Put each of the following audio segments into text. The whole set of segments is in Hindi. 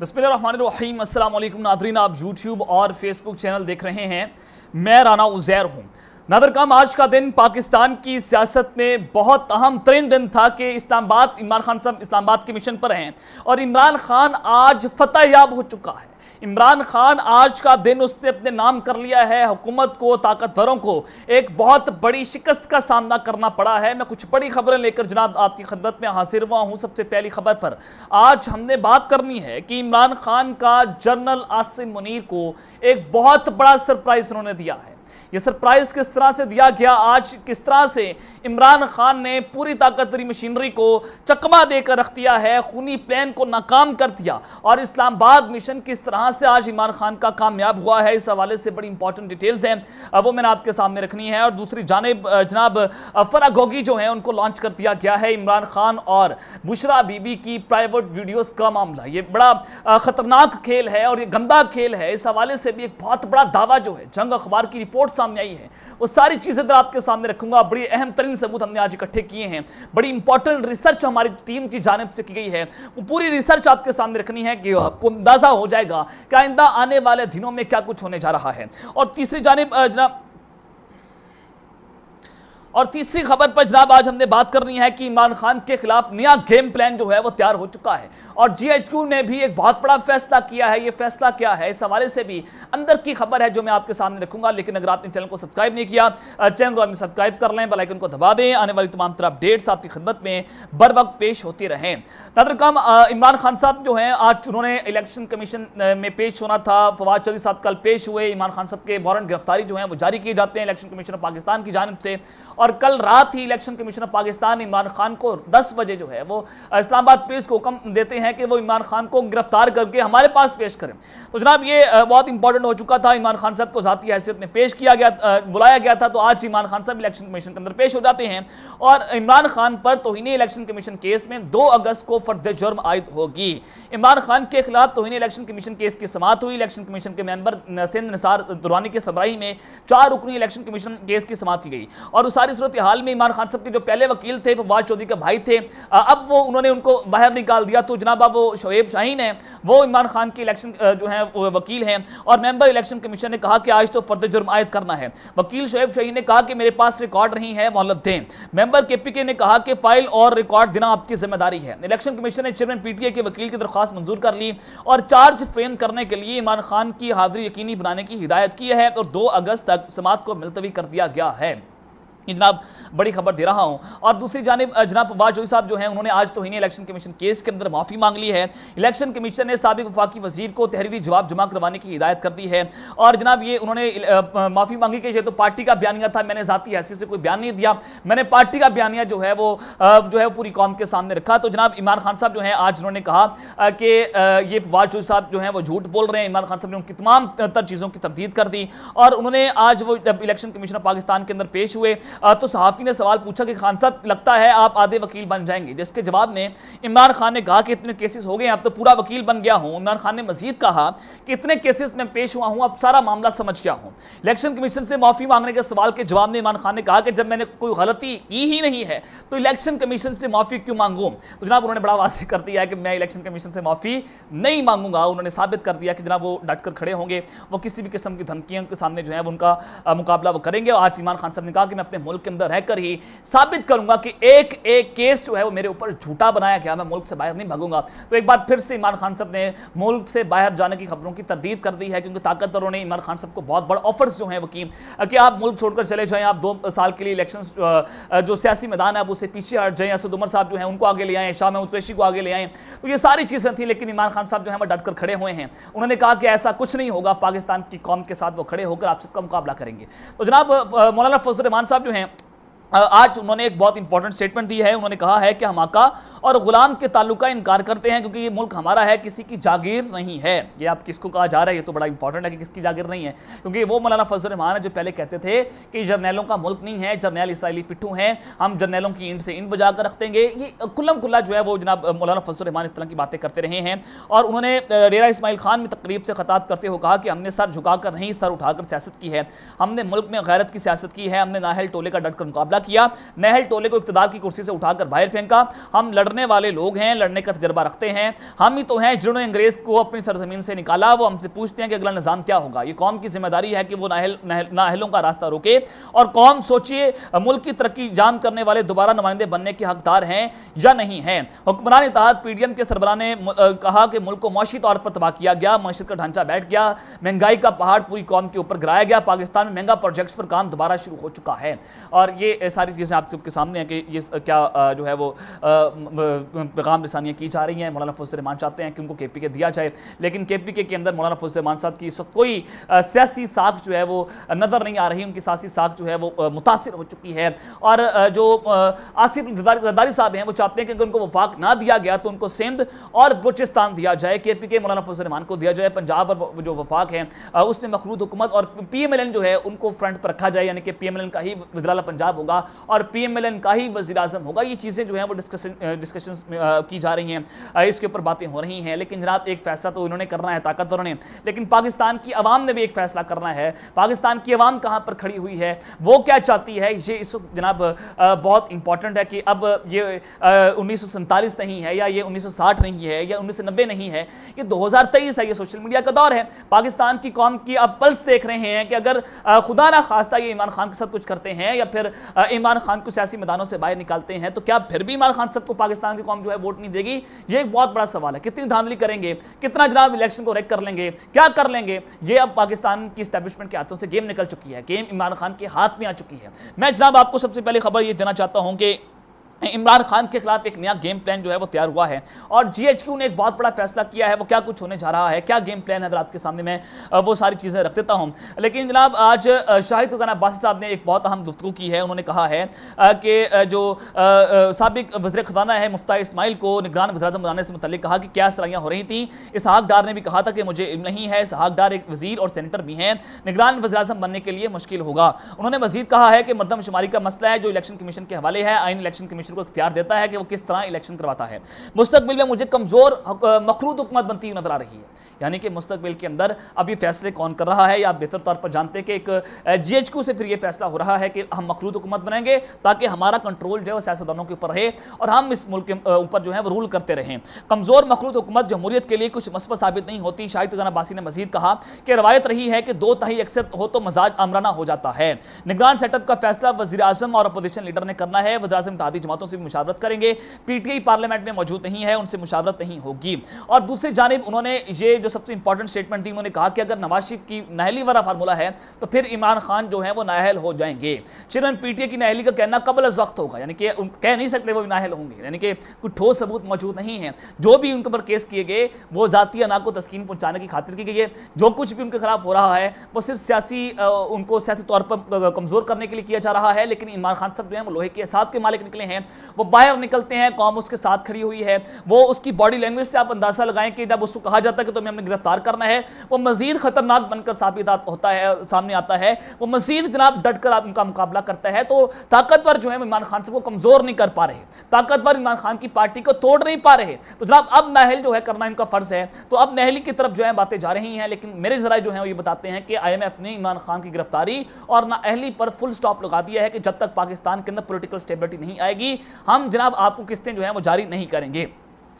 बसमीम नादरीन आप यूट्यूब और फेसबुक चैनल देख रहे हैं मैं राना उजैर हूँ नादर काम आज का दिन पाकिस्तान की सियासत में बहुत अहम तरीन दिन था कि इस्लामाबाद इमरान खान साहब इस्लामाबाद के मिशन पर हैं और इमरान खान आज फतह याब हो चुका है इमरान खान आज का दिन उसने अपने नाम कर लिया है हुकूमत को ताकतवरों को एक बहुत बड़ी शिकस्त का सामना करना पड़ा है मैं कुछ बड़ी खबरें लेकर जनाब आपकी खदमत में हाजिर हुआ हूँ सबसे पहली खबर पर आज हमने बात करनी है कि इमरान खान का जनरल आसिम मुनीर को एक बहुत बड़ा सरप्राइज उन्होंने दिया है ये सरप्राइज किस तरह से दिया गया आज किस तरह से इमरान खान ने पूरी ताकतरी मशीनरी को चकमा देकर रख दिया है खूनी प्लान को नाकाम कर दिया और इस्लामाबाद मिशन किस तरह से आज इमरान खान का कामयाब हुआ है इस हवाले से बड़ी इंपॉर्टेंट डिटेल्स हैं वो मैंने आपके सामने रखनी है और दूसरी जानेब जनाब फरा गोगी जो है उनको लॉन्च कर दिया गया है इमरान खान और बुशरा बीबी की प्राइवेट वीडियोज़ का मामला ये बड़ा ख़तरनाक खेल है और ये गंदा खेल है इस हवाले से भी एक बहुत बड़ा दावा जो है जंग अखबार की रिपोर्ट सामने आई है वो सारी चीज़ें इधर आपके सामने रखूंगा बड़ी अहम तरीन सबूत हमने आज इकट्ठे किए हैं बड़ी इंपॉर्टेंट रिसर्च हमारी टीम की जानब से की गई है वो पूरी रिसर्च आपके सामने रखनी है कि आपको अंदाज़ा हो जाएगा कि आइंदा आने वाले दिनों में क्या कुछ होने जा रहा है और तीसरी जानब जना और तीसरी खबर पर जनाब आज हमने बात करनी है कि इमरान खान के खिलाफ नया गेम प्लान जो है वो तैयार हो चुका है और जीएचक्यू ने भी एक बहुत बड़ा फैसला किया है ये फैसला क्या है इस हवाले से भी अंदर की खबर है जो मैं आपके सामने रखूंगा लेकिन अगर आपने चैनल को सब्सक्राइब नहीं किया चैनल को सब्सक्राइब कर लें बलाइकन को दबा दें आने वाली तमाम तरह अपडेट्स आपकी खदमत में बर वक्त पेश होती रहें काम इमरान खान साहब जो हैं आज उन्होंने इलेक्शन कमीशन में पेश होना था फवाद चौधरी साहब कल पेश हुए इमरान खान साहब के वारंट गिरफ्तारी जो है वो जारी किए जाते हैं इलेक्शन कमीशन ऑफ पाकिस्तान की जानब से और और कल रात ही election commission of Pakistan Imran Khan को 10 बजे जो है वो इस्लामाबाद पुलिस को हुक्म देते हैं कि वो इमरान खान को गिरफ्तार करके हमारे पास पेश करें तो जनाब ये बहुत इंपॉर्टेंट हो चुका था इमरान खान साहब को ज़ाती हैसियत में पेश किया गया बुलाया गया था तो आज इमरान खान साहब इलेक्शन कमीशन के अंदर पेश हो जाते हैं और इमरान खान पर तोहनी इलेक्शन कमीशन केस में दो अगस्त को फर्द जुर्म आयद होगी इमरान खान के खिलाफ तोहन इलेक्शन कमीशन केस की समाप्त हुई इलेक्शन कमीशन के मेंबर नसेंद्र निसार दुरानी के सबराई में चार रुकनी इलेक्शन कमीशन केस की समाप्त की गई और उस सारी सूरत हाल में इमरान खान साहब के जो पहले वकील थे फवाद चौधरी के भाई थे अब वो उन्होंने उनको बाहर निकाल दिया तो जनाब अब वो शोएब शाहीन है वो इमरान खान के इलेक्शन जो है वो वकील हैं और मेंबर इलेक्शन कमीशन ने कहा कि आज तो फर्द जुर्म आयद करना है वकील शोएब शाहीन ने कहा कि मेरे पास रिकॉर्ड नहीं है मोहलत दें मेंबर के पी के ने कहा कि फाइल और रिकॉर्ड देना आपकी जिम्मेदारी है इलेक्शन कमीशन ने चेयरमैन पीटीए के वकील की दरख्वास्त मंजूर कर ली और चार्ज फ्रेम करने के लिए इमरान खान की हाजिरी यकीनी बनाने की हिदायत की है और दो अगस्त तक समात को मुलतवी कर दिया गया है जनाब बड़ी खबर दे रहा हूं और दूसरी जानब जनाब वाजोई साहब जो हैं उन्होंने आज तो ही इलेक्शन कमीशन केस के अंदर माफ़ी मांग ली है इलेक्शन कमीशन ने सबक वफाकी वजीर को तहरीरी जवाब जमा करवाने की हिदायत कर दी है और जनाब ये उन्होंने माफ़ी मांगी कि ये तो पार्टी का बयानिया था मैंने ज़ाती हैसियत से कोई बयान नहीं दिया मैंने पार्टी का बयानिया जो है वो जो है पूरी कौम के सामने रखा तो जनाब इमरान खान साहब जो है आज उन्होंने कहा कि ये वाजोई साहब जो है वो झूठ बोल रहे हैं इमरान खान साहब ने उनकी तमाम चीज़ों की तरदीद कर दी और उन्होंने आज वो इलेक्शन कमीशन ऑफ पाकिस्तान के अंदर पेश हुए तो सहाफ़ी ने सवाल पूछा कि खान साहब लगता है आप आधे वकील बन जाएंगे जिसके जवाब में इमरान खान ने कहा कि इतने केसेस हो गए आप तो पूरा वकील बन गया हूँ इमरान खान ने मजीद कहा कि इतने केसेस में पेश हुआ हूँ अब सारा मामला समझ गया हूँ इलेक्शन कमीशन से माफ़ी मांगने के सवाल के जवाब में इमरान खान ने कहा कि जब मैंने कोई गलती की ही नहीं है तो इलेक्शन कमीशन से माफ़ी क्यों मांगूँ तो जनाब उन्होंने बड़ा वाजह कर दिया कि मैं इलेक्शन कमीशन से माफ़ी नहीं मांगूंगा उन्होंने साबित कर दिया कि जनाब वो डट कर खड़े होंगे वो किसी भी किस्म की धमकियों के सामने जो है उनका मुकाबला वो करेंगे और आज इमरान खान साहब ने कहा कि मैं अपने मुल्क के अंदर रहकर ही साबित करूंगा कि एक एक केस जो है वो मेरे ऊपर झूठा बनाया गया मैं मुल्क से बाहर नहीं भागूंगा तो एक बार फिर से इमरान खान साहब ने मुल्क से बाहर जाने की खबरों की तरदीद कर दी है क्योंकि ताकतवरों ने इमरान खान साहब को बहुत बड़ा ऑफर्स जो है वकीम कि आप मुल्क छोड़कर चले जाएँ आप दो साल के लिए इलेक्शन जो सियासी मैदान है आप उससे पीछे हट जाएँ असद उमर साहब जो है उनको आगे ले आएँ शाह महमूद कुरैशी को आगे ले आएँ तो ये सारी चीज़ें थी लेकिन इमरान खान साहब जो है वह डटकर खड़े हुए हैं उन्होंने कहा कि ऐसा कुछ नहीं होगा पाकिस्तान की कौम के साथ वो खड़े होकर आप सबका मुकाबला करेंगे तो जनाब मौलाना फजल साहब जो हैं आज उन्होंने एक बहुत इंपॉर्टेंट स्टेटमेंट दी है उन्होंने कहा है कि हमाका और ग़ुलाम के ताल्लुक का इनकार करते हैं क्योंकि ये मुल्क हमारा है किसी की जागीर नहीं है ये आप किसको कहा जा रहा है ये तो बड़ा इंपॉर्टेंट है कि किसकी जागीर नहीं है क्योंकि वो मौलाना फजल रहमान है जो पहले कहते थे कि जर्नैलों का मुल्क नहीं है जर्नैल इसराइली पिट्ठू हैं हम जर्नैलों की ईंट से ईंट बजा कर रखेंगे ये कुल्लम कुल्ला जो है वो जनाब मौलाना फजल रहमान इस तरह की बातें करते रहे हैं और उन्होंने रेरा इसमाइल खान में तकरीब से खताब करते हुए कहा कि हमने सर झुकाकर नहीं सर उठाकर सियासत की है हमने मुल्क में गैरत की सियासत की है हमने नाहल टोले का डट कर मुकाबला किया नहल टोले को इकतदार की कुर्सी से उठाकर बाहर फेंका हम लड़ने लड़ने वाले लोग हैं लड़ने का तजर्बा रखते हैं हम ही तो हैं जिन्होंने अंग्रेज को अपनी सरजमीन से निकाला वो हमसे पूछते हैं कि अगला निज़ाम क्या होगा ये कौम की जिम्मेदारी है कि वो नाहल नाहलों का रास्ता रोके और कौम सोचिए मुल्क की तरक्की जान करने वाले दोबारा नुमाइंदे बनने के हकदार हैं या नहीं हैं हुक्मरान इतिहाद पी डी एम के सरबरा ने कहा कि मुल्क को मौशी तौर पर तबाह किया गया मैशत का ढांचा बैठ गया महंगाई का पहाड़ पूरी कौम के ऊपर गिराया गया पाकिस्तान में महंगा प्रोजेक्ट्स पर काम दोबारा शुरू हो चुका है और ये सारी चीज़ें आप सबके सामने हैं कि ये क्या जो है वो पैगाम रसानियाँ की जा रही हैं मौलाना फजल रहमान चाहते हैं कि उनको के पी के दिया जाए लेकिन के पी के के अंदर मौलाना फजल रहमान साहब की इस वक्त कोई सियासी साख जो है वो नज़र नहीं आ रही उनकी सियासी साख जो है वो मुतासर हो चुकी है और जो आसिफ जदारी साहब हैं वो चाहते हैं कि उनको वफाक ना दिया गया तो उनको सिंध और बलोचिस्तान दिया जाए के पी के मौलाना फजल रहमान को दिया जाए पंजाब और जो वफाक हैं उसमें मखलूद हुकूमत और पी एम एल एन जो है उनको फ्रंट पर रखा जाए यानी कि पी एम एल एन का ही वजराला पंजाब होगा और पी एम एल एन का ही वजी अजम होगा ये चीज़ें जो हैं वो डिस्कशन डिस्कशन uh, की जा रही हैं uh, इसके ऊपर बातें हो रही हैं लेकिन जनाब एक फैसला तो इन्होंने करना है ताकतवरों ने लेकिन पाकिस्तान की आवाम ने भी एक फैसला करना है पाकिस्तान की आवाम कहाँ पर खड़ी हुई है वो क्या चाहती है ये इस वक्त जनाब uh, बहुत इंपॉर्टेंट है कि अब ये उन्नीस नहीं है या ये उन्नीस नहीं है या उन्नीस नहीं है ये दो है ये सोशल मीडिया का दौर है पाकिस्तान की कौम की अब पल्स देख रहे हैं कि अगर खुदा ना खास्ता ये इमरान खान के साथ कुछ करते हैं या फिर इमरान खान को सियासी मैदानों से बाहर निकालते हैं तो क्या फिर भी इमरान खान सबको पाकिस्तान पाकिस्तान की कौम जो है वोट नहीं देगी ये एक बहुत बड़ा सवाल है कितनी धांधली करेंगे कितना जनाब इलेक्शन को रेक कर लेंगे क्या कर लेंगे ये अब पाकिस्तान की स्टैब्लिशमेंट के हाथों से गेम निकल चुकी है गेम इमरान खान के हाथ में आ चुकी है मैं जनाब आपको सबसे पहले खबर ये देना चाहता हूँ कि इमरान खान के खिलाफ एक नया गेम प्लान जो है वो तैयार हुआ है और जीएचक्यू ने एक बहुत बड़ा फैसला किया है वो क्या कुछ होने जा रहा है क्या गेम प्लान है अगर आपके सामने मैं वो सारी चीज़ें रख देता हूँ लेकिन जनाब आज शाहिद खजान अब्बासी साहब ने एक बहुत अहम गुफ्तु की है उन्होंने कहा है कि जो सबक वजर खजाना है मुफ्ता इसमाइल को निगरान वजराजम बनाने से मतलब कहा कि क्या सलाहियाँ हो रही थी इसहाक डार ने भी कहा था कि मुझे इम नहीं है इसहाक डार एक वजीर और सेनेटर भी हैं निगरान वजराजम बनने के लिए मुश्किल होगा उन्होंने मजीद कहा है कि मरदमशुमारी का मसला है जो इलेक्शन कमीशन के हवाले है आइन इलेक्शन कमीशन कमीशन को इख्तियार देता है कि वो किस तरह इलेक्शन करवाता है मुस्तबिल में मुझे कमज़ोर मखरूद हुकूमत बनती हुई नजर आ रही है यानी कि मुस्तबिल के अंदर अब ये फैसले कौन कर रहा है या आप बेहतर तौर पर जानते हैं कि एक जी एच क्यू से फिर ये फैसला हो रहा है कि हम मखरूद हुकूमत बनाएंगे ताकि हमारा कंट्रोल जो है वो सियासतदानों के ऊपर रहे और हम इस मुल्क के ऊपर जो है वो रूल करते रहें कमज़ोर मखरूद हुकूमत जमहूरियत के लिए कुछ मसबत साबित नहीं होती शाहिद खजाना बासी ने मजीद कहा कि रवायत रही है कि दो तही अक्सर हो तो मजाज अमराना हो जाता है निगरान सेटअप का फैसला वजी अजम और अपोजिशन लीडर ने करना है वजी अजम जमातों से भी मुशावरत करेंगे पीटीआई पार्लियामेंट में मौजूद नहीं है उनसे मुशावरत नहीं होगी और दूसरी जानब उन्होंने ये जो सबसे इंपॉर्टेंट स्टेटमेंट थी उन्होंने कहा कि अगर नवाज शरीफ की नहली वाला फार्मूला है तो फिर इमरान खान जो है वो नाहल हो जाएंगे चेयरमैन पीटीए की नहली का कहना कबल अज वक्त होगा यानी कि कह नहीं सकते वो नाहल होंगे यानी कि कुछ ठोस सबूत मौजूद नहीं है जो भी उनके ऊपर केस किए गए वो ज़ाती अना को तस्किन पहुँचाने की खातिर की गई है जो कुछ भी उनके खिलाफ हो रहा है वो सिर्फ सियासी उनको सियासी तौर पर कमज़ोर करने के लिए किया जा रहा है लेकिन इमरान खान साहब जो है वो लोहे के हिसाब के मालिक निकले हैं वो बाहर निकलते हैं कौम उसके साथ खड़ी हुई है वो उसकी बॉडी लैंग्वेज से आप अंदाज़ा लगाएं कि जब उसको कहा जाता है कि तुम्हें हमने गिरफ्तार करना है वो मजीद खतरनाक बनकर साबित होता है सामने आता है वो मजीद जनाब डट कर उनका मुकाबला करता है तो ताकतवर जो है इमरान खान से वो कमज़ोर नहीं कर पा रहे ताकतवर इमरान खान की पार्टी को तोड़ नहीं पा रहे तो जनाब अब नहल जो है करना इनका फ़र्ज़ है तो अब नहली की तरफ जो है बातें जा रही हैं लेकिन मेरे जरा जो है वो ये बताते हैं कि आई ने इमरान खान की गिरफ्तारी और नाअहली पर फुल स्टॉप लगा दिया है कि जब तक पाकिस्तान के अंदर पोलिटिकल स्टेबिलिटी नहीं आएगी हम जनाब आपको किस्तें जो है वो जारी नहीं करेंगे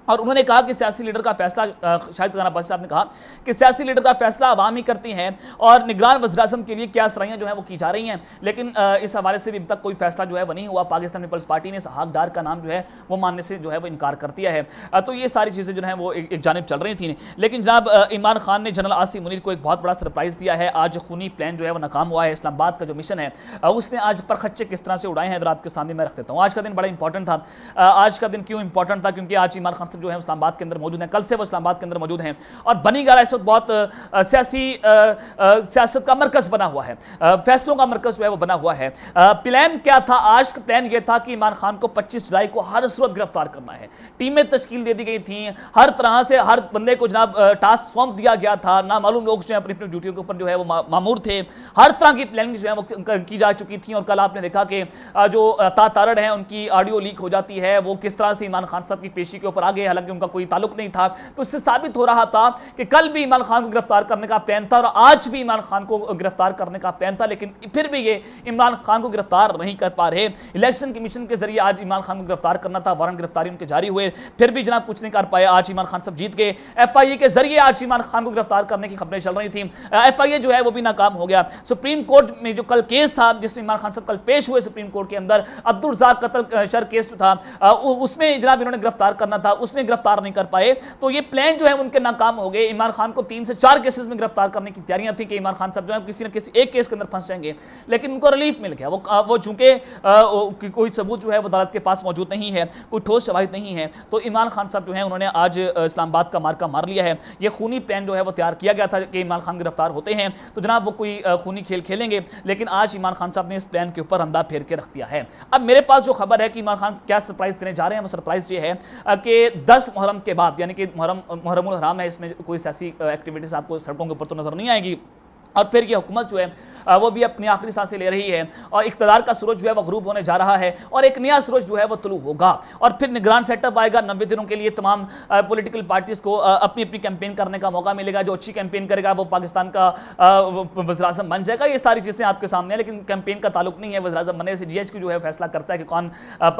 और उन्होंने कहा कि सियासी लीडर का फैसला शाहिद खजाना अब्बासी साहब ने कहा कि सियासी लीडर का फैसला आवाम ही करती हैं और निगरान वजरासम के लिए क्या सराइयाँ जो है वो की जा रही हैं लेकिन इस हवाले से भी अब तक कोई फैसला जो है वह नहीं हुआ पाकिस्तान पीपल्स पार्टी ने इस का नाम जो है वो मानने से जो है वो इनकार कर दिया है तो ये सारी चीज़ें जो है वो एक जानब चल रही थी लेकिन जनाब इमरान खान ने जनरल आसिफ मुनीर को एक बहुत बड़ा सरप्राइज़ दिया है आज खूनी प्लान जो है वो नाकाम हुआ है इस्लामाबाद का जो मिशन है उसने आज पर खच्चे किस तरह से उड़ाए हैं रात के सामने मैं रख देता हूँ आज का दिन बड़ा इंपॉर्टेंट था आज का दिन क्यों इंपॉर्टेंट था क्योंकि आज इमरान खान आसिफ जो है इस्लामाबाद के अंदर मौजूद हैं कल से वो इस्लामाबाद के अंदर मौजूद हैं और बनी गाला इस वक्त बहुत सियासी सियासत का मरकज़ बना हुआ है फैसलों का मरकज़ जो है वो बना हुआ है प्लान क्या था आज का प्लान यह था कि इमरान खान को पच्चीस जुलाई को हर सूरत गिरफ्तार करना है टीमें तश्कील दे दी गई थी हर तरह से हर बंदे को जनाब टास्क सौंप दिया गया था ना मालूम लोग जो है अपनी अपनी ड्यूटियों के ऊपर जो है वो मामूर थे हर तरह की प्लानिंग जो है वो की जा चुकी थी और कल आपने देखा कि जो तारड़ है उनकी ऑडियो लीक हो जाती है वो किस तरह से इमरान खान साहब की पेशी के ऊपर आ गए थे हालांकि उनका कोई ताल्लुक नहीं था तो इससे साबित हो रहा था कि कल भी इमरान खान को गिरफ्तार करने का पैन था और आज भी इमरान खान को गिरफ्तार करने का पैन था लेकिन फिर भी ये इमरान खान को गिरफ्तार नहीं कर पा रहे इलेक्शन कमीशन के जरिए आज इमरान खान को गिरफ्तार करना था वारंट गिरफ्तारी उनके जारी हुए फिर भी जनाब कुछ नहीं कर पाया आज इमरान खान सब जीत गए एफ के जरिए आज इमरान खान को गिरफ्तार करने की खबरें चल रही थी एफ जो है वो भी नाकाम हो गया सुप्रीम कोर्ट में जो कल केस था जिसमें इमरान खान सब कल पेश हुए सुप्रीम कोर्ट के अंदर अब्दुल कतल शर केस था उसमें जनाब इन्होंने गिरफ्तार करना था उस में गिरफ्तार नहीं कर पाए तो ये प्लान जो है उनके नाकाम हो गए इमरान खान को तीन से चार केसेस में गिरफ्तार करने की तैयारियां थी कि इमरान खान साहब जो है किसी न किसी एक केस के अंदर फंस जाएंगे लेकिन उनको रिलीफ मिल गया वो वो चूंकि कोई सबूत जो है वो अदालत के पास मौजूद नहीं है कोई ठोस शवाहिद नहीं है तो इमरान खान साहब जो है उन्होंने आज इस्लामाबाद का मार्का मार लिया है ये खूनी प्लान जो है वो तैयार किया गया था कि इमरान खान गिरफ्तार होते हैं तो जनाब वो कोई खूनी खेल खेलेंगे लेकिन आज इमरान खान साहब ने इस प्लान के ऊपर अंदा फेर के रख दिया है अब मेरे पास जो खबर है कि इमरान खान क्या सरप्राइज देने जा रहे हैं वो सरप्राइज ये है कि दस मुहरम के बाद यानी कि मुहरम मुहर्रम हराम है इसमें कोई सियासी एक्टिविटीज़ आपको सड़कों के ऊपर तो नज़र नहीं आएगी और फिर यह हुकूमत जो है वो भी अपनी आखिरी सांसें ले रही है और इकतदार का सूरज जो है वह गरूब होने जा रहा है और एक नया सूरज जो है वह तुलू होगा और फिर निगरान सेटअप आएगा नब्बे दिनों के लिए तमाम पोलिटिकल पार्टीज़ को अपनी अपनी कैंपेन करने का मौका मिलेगा जो अच्छी कैंपेन करेगा वो पाकिस्तान का वजराजम बन जाएगा ये सारी चीज़ें आपके सामने हैं लेकिन कैंपेन का ताल्लुक नहीं है वजराजम बनने से जी एच जो है फैसला करता है कि कौन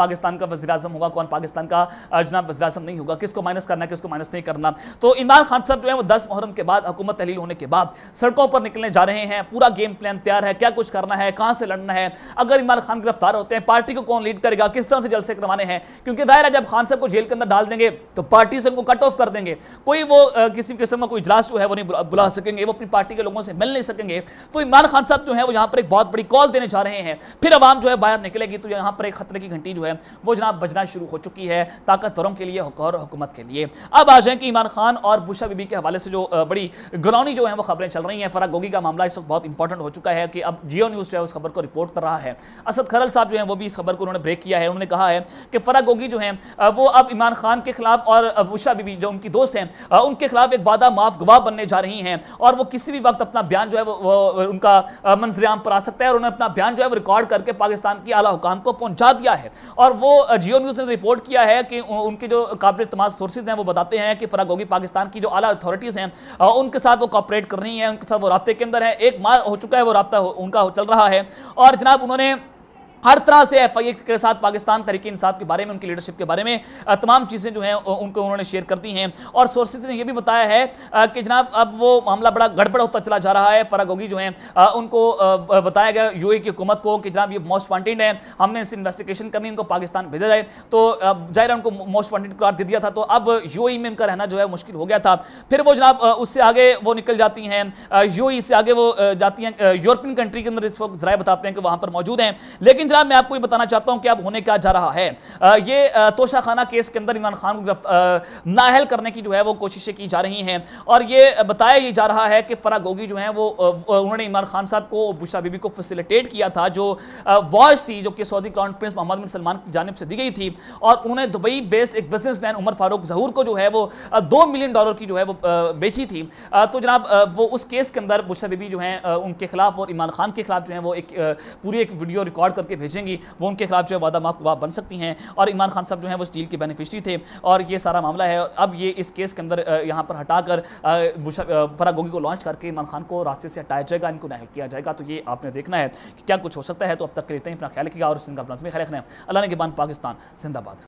पाकिस्तान का वजी होगा कौन पाकिस्तान का जनाब वजराजम नहीं होगा किसको माइनस करना किसको माइनस नहीं करना तो इमरान खान साहब जो है वो दस मुहरम के बाद हुकूमत तहलील होने के बाद सड़कों पर निकलने खेलने जा रहे हैं पूरा गेम प्लान तैयार है क्या कुछ करना है कहां से लड़ना है अगर इमरान खान गिरफ्तार होते हैं पार्टी को कौन लीड करेगा किस तरह से जलसे करवाने हैं क्योंकि दायर है जब खान साहब को जेल के अंदर डाल देंगे तो पार्टी से उनको कट ऑफ कर देंगे कोई वो किसी किस्म का कोई इजलास जो है वो नहीं बुला सकेंगे वो अपनी पार्टी के लोगों से मिल नहीं सकेंगे तो इमरान खान साहब जो है वो यहाँ पर एक बहुत बड़ी कॉल देने जा रहे हैं फिर आवाम जो है बाहर निकलेगी तो यहाँ पर एक खतरे की घंटी जो है वो जनाब बजना शुरू हो चुकी है ताकतवरों के लिए और हुकूमत के लिए अब आ जाए कि इमरान खान और बुशा बीबी के हवाले से जो बड़ी गुरौनी जो है वो खबरें चल रही हैं फराग गोगी का मामला इस वक्त बहुत इंपॉर्टेंट हो चुका है कि अब जियो न्यूज़ जो है उस खबर को रिपोर्ट कर रहा है असद खरल साहब जो है वो भी इस खबर को उन्होंने ब्रेक किया है उन्होंने कहा है कि फरा गोगी जो है वो अब इमरान खान के खिलाफ और उषा बीबी जो उनकी दोस्त हैं उनके खिलाफ एक वादा माफ गवाह बनने जा रही हैं और वो किसी भी वक्त अपना बयान जो है वो उनका मंजरियाम पर आ सकता है और उन्होंने अपना बयान जो है वो रिकॉर्ड करके पाकिस्तान की आला हुकाम को पहुंचा दिया है और वो जियो न्यूज़ ने रिपोर्ट किया है कि उनके जो काबिल तमाम सोर्सेज हैं वो बताते हैं कि फरा गोगी पाकिस्तान की जो आला अथॉरिटीज़ हैं उनके साथ वो कॉपरेट कर रही हैं उनके साथ वो रबते के अंदर है एक माह हो चुका है वो रहा उनका चल रहा है और जनाब उन्होंने हर तरह से एफ आई ए के साथ पाकिस्तान तरीके इंसाफ के बारे में उनकी लीडरशिप के बारे में तमाम चीज़ें जो हैं उनको उन्होंने शेयर कर दी हैं और सोर्सेज ने यह भी बताया है कि जनाब अब वो मामला बड़ा गड़बड़ होता चला जा रहा है फरागोगी जो हैं उनको बताया गया यू की हुकूमत को कि जनाब ये मोस्ट वांटेड है हमने इस इन्वेस्टिगेशन करनी इनको पाकिस्तान भेजा जाए तो जाहिर उनको मोस्ट वांटेड करार दे दिया था तो अब यू में उनका रहना जो है मुश्किल हो गया था फिर वो जनाब उससे आगे वो निकल जाती हैं यू से आगे वो जाती हैं यूरोपियन कंट्री के अंदर इस वक्त जरा बताते हैं कि वहाँ पर मौजूद हैं लेकिन सिलसिला मैं आपको ये बताना चाहता हूं कि अब होने क्या जा रहा है ये तोशाखाना केस के अंदर इमरान खान को नाहल करने की जो है वो कोशिशें की जा रही हैं और ये बताया ये जा रहा है कि फरा गोगी जो है वो उन्होंने इमरान खान साहब को बुशा बीबी को फैसिलिटेट किया था जो वॉच थी जो कि Saudi crown prince Mohammed bin Salman की जानब से दी गई थी और उन्होंने दुबई बेस्ड एक बिजनेसमैन उमर फारूक जहूर को जो है वो दो मिलियन डॉलर की जो है वो बेची थी तो जनाब वो उस केस के अंदर बुशा बीबी जो है उनके खिलाफ और इमरान खान के खिलाफ जो है वो एक पूरी एक वीडियो रिकॉर्ड करके के भेजेंगी वो उनके खिलाफ जो है वादा माफ गवाह बन सकती हैं और इमरान खान साहब जो है वो स्टील के बेनिफिशरी थे और ये सारा मामला है अब ये इस केस के अंदर यहाँ पर हटाकर फराग गोगी को लॉन्च करके इमरान खान को रास्ते से हटाया जाएगा इनको नहल किया जाएगा तो ये आपने देखना है कि क्या कुछ हो सकता है तो अब तक लेते हैं अपना ख्याल रखिएगा और इस अपना ख्याल रखना है अल्लाह के के पाकिस्तान जिंदाबाद